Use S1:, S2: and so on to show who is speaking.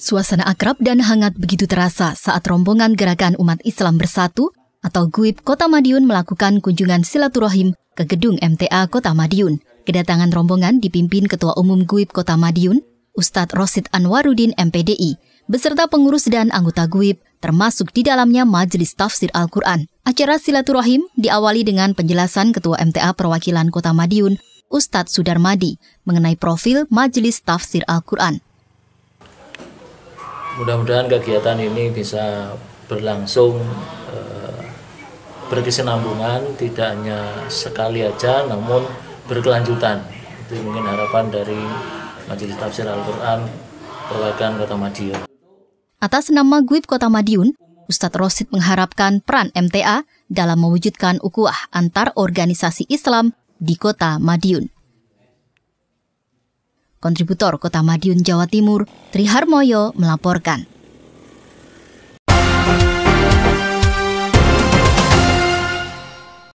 S1: Suasana akrab dan hangat begitu terasa saat rombongan gerakan umat Islam bersatu atau GUIP Kota Madiun melakukan kunjungan silaturahim ke gedung MTA Kota Madiun. Kedatangan rombongan dipimpin Ketua Umum GUIP Kota Madiun, Ustadz Rosid Anwarudin MPDI, beserta pengurus dan anggota GUIP, termasuk di dalamnya Majelis Tafsir Al-Quran. Acara silaturahim diawali dengan penjelasan Ketua MTA Perwakilan Kota Madiun, Ustadz Sudarmadi, mengenai profil Majelis Tafsir Al-Quran
S2: mudah-mudahan kegiatan ini bisa berlangsung eh, berkesinambungan tidak hanya sekali aja namun berkelanjutan itu mungkin harapan dari Majelis Tafsir Al-Quran Perwakilan Kota Madiun
S1: Atas nama Guib Kota Madiun, Ustadz Rosid mengharapkan peran MTA dalam mewujudkan ukuah antar organisasi Islam di kota Madiun. Kontributor Kota Madiun, Jawa Timur, Triharmoyo melaporkan.